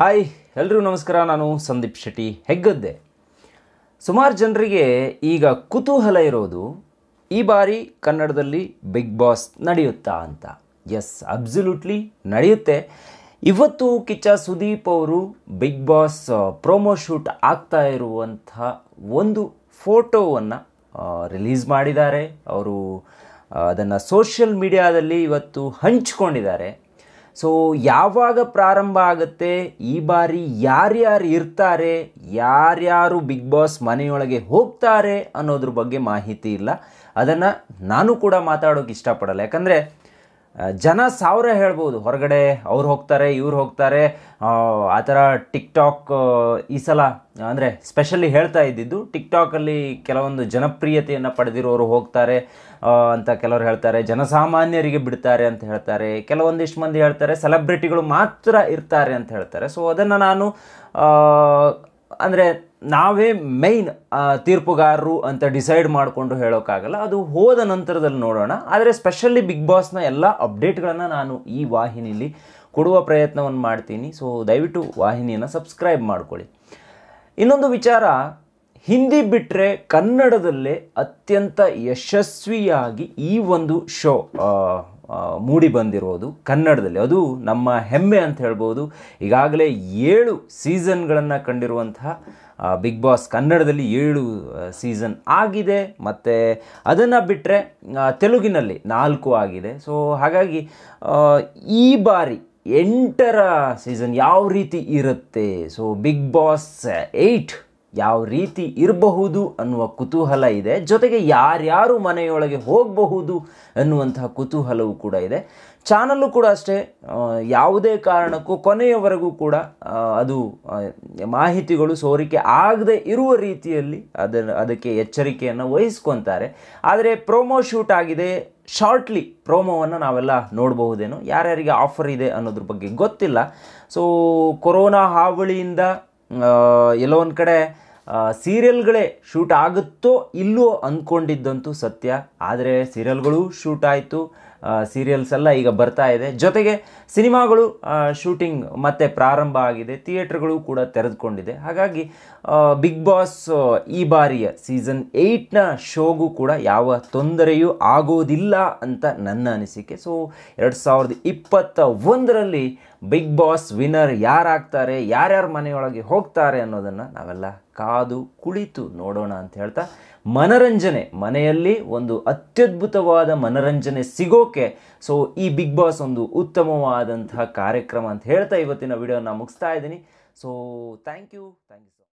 hi ಎಲ್ಲರೂ ನಮಸ್ಕಾರ ನಾನು ಸಂದೀಪ್ ಶೆಟ್ಟಿ ಹೆಗ್ಗದ್ದೆ ಸುಮಾರು ಜನರಿಗೆ ಈಗ ಕುತೂಹಲ ಇರೋದು ಈ ಬಾರಿ ಕನ್ನಡದಲ್ಲಿ ಬಿಗ್ ಬಾಸ್ ನಡೆಯುತ್ತಾ ಅಂತ ಎಸ್ ಅಬ್ಸಲ್ಯೂಟ್ಲಿ ನಡೆಯುತ್ತೆ ಇವತ್ತು ಕಿಚ್ಚ ಸುದೀಪ್ ಅವರು ಬಿಗ್ ಬಾಸ್ ಪ್ರೋಮೋ ಶೂಟ್ ಆಗ್ತಾ ಇರುವಂಥ ಒಂದು ಫೋಟೋವನ್ನು ರಿಲೀಸ್ ಮಾಡಿದ್ದಾರೆ ಅವರು ಅದನ್ನು ಸೋಷಿಯಲ್ ಮೀಡಿಯಾದಲ್ಲಿ ಇವತ್ತು ಹಂಚಿಕೊಂಡಿದ್ದಾರೆ ಸೊ ಯಾವಾಗ ಪ್ರಾರಂಭ ಆಗುತ್ತೆ ಈ ಬಾರಿ ಯಾರ್ಯಾರು ಇರ್ತಾರೆ ಯಾರ್ಯಾರು ಬಿಗ್ ಬಾಸ್ ಮನೆಯೊಳಗೆ ಹೋಗ್ತಾರೆ ಅನ್ನೋದ್ರ ಬಗ್ಗೆ ಮಾಹಿತಿ ಇಲ್ಲ ಅದನ್ನು ನಾನು ಕೂಡ ಮಾತಾಡೋಕೆ ಇಷ್ಟಪಡಲ್ಲ ಯಾಕಂದರೆ ಜನ ಸಾವಿರ ಹೇಳ್ಬೋದು ಹೊರಗಡೆ ಅವ್ರು ಹೋಗ್ತಾರೆ ಇವ್ರು ಹೋಗ್ತಾರೆ ಆ ಥರ ಟಿಕ್ ಟಾಕ್ ಈ ಸಲ ಅಂದರೆ ಸ್ಪೆಷಲಿ ಹೇಳ್ತಾ ಇದ್ದಿದ್ದು ಟಿಕ್ ಟಾಕಲ್ಲಿ ಕೆಲವೊಂದು ಜನಪ್ರಿಯತೆಯನ್ನು ಪಡೆದಿರೋರು ಹೋಗ್ತಾರೆ ಅಂತ ಕೆಲವರು ಹೇಳ್ತಾರೆ ಜನಸಾಮಾನ್ಯರಿಗೆ ಬಿಡ್ತಾರೆ ಅಂತ ಹೇಳ್ತಾರೆ ಕೆಲವೊಂದಿಷ್ಟು ಮಂದಿ ಹೇಳ್ತಾರೆ ಸೆಲೆಬ್ರಿಟಿಗಳು ಮಾತ್ರ ಇರ್ತಾರೆ ಅಂತ ಹೇಳ್ತಾರೆ ಸೊ ಅದನ್ನು ನಾನು ಅಂದರೆ ನಾವೇ ಮೈನ್ ತೀರ್ಪುಗಾರರು ಅಂತ ಡಿಸೈಡ್ ಮಾಡಿಕೊಂಡು ಹೇಳೋಕ್ಕಾಗಲ್ಲ ಅದು ಹೋದ ನಂತರದಲ್ಲಿ ನೋಡೋಣ ಆದರೆ ಸ್ಪೆಷಲಿ ಬಿಗ್ ಬಾಸ್ನ ಎಲ್ಲ ಅಪ್ಡೇಟ್ಗಳನ್ನು ನಾನು ಈ ವಾಹಿನಿಯಲ್ಲಿ ಕೊಡುವ ಪ್ರಯತ್ನವನ್ನು ಮಾಡ್ತೀನಿ ಸೊ ದಯವಿಟ್ಟು ವಾಹಿನಿಯನ್ನು ಸಬ್ಸ್ಕ್ರೈಬ್ ಮಾಡಿಕೊಳ್ಳಿ ಇನ್ನೊಂದು ವಿಚಾರ ಹಿಂದಿ ಬಿಟ್ಟರೆ ಕನ್ನಡದಲ್ಲೇ ಅತ್ಯಂತ ಯಶಸ್ವಿಯಾಗಿ ಈ ಒಂದು ಶೋ ಮೂಡಿ ಬಂದಿರೋದು ಕನ್ನಡದಲ್ಲಿ ಅದು ನಮ್ಮ ಹೆಮ್ಮೆ ಅಂತ ಹೇಳ್ಬೋದು ಈಗಾಗಲೇ ಏಳು ಸೀಸನ್ಗಳನ್ನು ಕಂಡಿರುವಂತಹ ಬಿಗ್ ಬಾಸ್ ಕನ್ನಡದಲ್ಲಿ ಏಳು ಸೀಸನ್ ಆಗಿದೆ ಮತ್ತು ಅದನ್ನು ಬಿಟ್ಟರೆ ತೆಲುಗಿನಲ್ಲಿ ನಾಲ್ಕು ಆಗಿದೆ ಸೊ ಹಾಗಾಗಿ ಈ ಬಾರಿ ಎಂಟರ ಸೀಸನ್ ಯಾವ ರೀತಿ ಇರುತ್ತೆ ಸೊ ಬಿಗ್ ಬಾಸ್ ಏಯ್ಟ್ ಯಾವ ರೀತಿ ಇರಬಹುದು ಅನ್ನುವ ಕುತೂಹಲ ಇದೆ ಜೊತೆಗೆ ಯಾರ್ಯಾರು ಮನೆಯೊಳಗೆ ಹೋಗಬಹುದು ಅನ್ನುವಂತಹ ಕುತೂಹಲವೂ ಕೂಡ ಇದೆ ಚಾನಲ್ಲು ಕೂಡ ಅಷ್ಟೇ ಯಾವುದೇ ಕಾರಣಕ್ಕೂ ಕೊನೆಯವರೆಗೂ ಕೂಡ ಅದು ಮಾಹಿತಿಗಳು ಸೋರಿಕೆ ಆಗದೆ ಇರುವ ರೀತಿಯಲ್ಲಿ ಅದನ್ನು ಅದಕ್ಕೆ ಎಚ್ಚರಿಕೆಯನ್ನು ವಹಿಸ್ಕೊತಾರೆ ಆದರೆ ಪ್ರೋಮೋ ಶೂಟ್ ಆಗಿದೆ ಶಾರ್ಟ್ಲಿ ಪ್ರೋಮೋವನ್ನು ನಾವೆಲ್ಲ ನೋಡಬಹುದೇನೋ ಯಾರ್ಯಾರಿಗೆ ಆಫರ್ ಇದೆ ಅನ್ನೋದ್ರ ಬಗ್ಗೆ ಗೊತ್ತಿಲ್ಲ ಸೊ ಕೊರೋನಾ ಹಾವಳಿಯಿಂದ ಎಲ್ಲೋ ಒಂದು ಕಡೆ ಸೀರಿಯಲ್ಗಳೇ ಶೂಟ್ ಆಗುತ್ತೋ ಇಲ್ಲೋ ಅಂದ್ಕೊಂಡಿದ್ದಂತೂ ಸತ್ಯ ಆದರೆ ಸೀರಿಯಲ್ಗಳು ಶೂಟ್ ಆಯಿತು ಸೀರಿಯಲ್ಸ್ ಎಲ್ಲ ಈಗ ಬರ್ತಾ ಇದೆ ಜೊತೆಗೆ ಸಿನಿಮಾಗಳು ಶೂಟಿಂಗ್ ಮತ್ತೆ ಪ್ರಾರಂಭ ಆಗಿದೆ ಥಿಯೇಟ್ರ್ಗಳು ಕೂಡ ತೆರೆದುಕೊಂಡಿದೆ ಹಾಗಾಗಿ ಬಿಗ್ ಬಾಸ್ ಈ ಬಾರಿಯ ಸೀಸನ್ ಏಯ್ಟ್ನ ಶೋಗೂ ಕೂಡ ಯಾವ ತೊಂದರೆಯೂ ಆಗೋದಿಲ್ಲ ಅಂತ ನನ್ನ ಅನಿಸಿಕೆ ಸೊ ಎರಡು ಸಾವಿರದ ಇಪ್ಪತ್ತ ಒಂದರಲ್ಲಿ ಬಿಗ್ ಬಾಸ್ ವಿನ್ನರ್ ಯಾರಾಗ್ತಾರೆ ಯಾರ್ಯಾರ ಮನೆಯೊಳಗೆ ಹೋಗ್ತಾರೆ ಅನ್ನೋದನ್ನು ನಾವೆಲ್ಲ ಕಾದು ಕುಳಿತು ನೋಡೋಣ ಅಂತ ಹೇಳ್ತಾ ಮನರಂಜನೆ ಮನೆಯಲ್ಲಿ ಒಂದು ಅತ್ಯದ್ಭುತವಾದ ಮನರಂಜನೆ ಸಿಗೋಕೆ ಸೊ ಈ ಬಿಗ್ ಬಾಸ್ ಒಂದು ಉತ್ತಮವಾದಂತಹ ಕಾರ್ಯಕ್ರಮ ಅಂತ ಹೇಳ್ತಾ ಇವತ್ತಿನ ವಿಡಿಯೋನ ಮುಗಿಸ್ತಾ ಇದ್ದೀನಿ so thank you thank you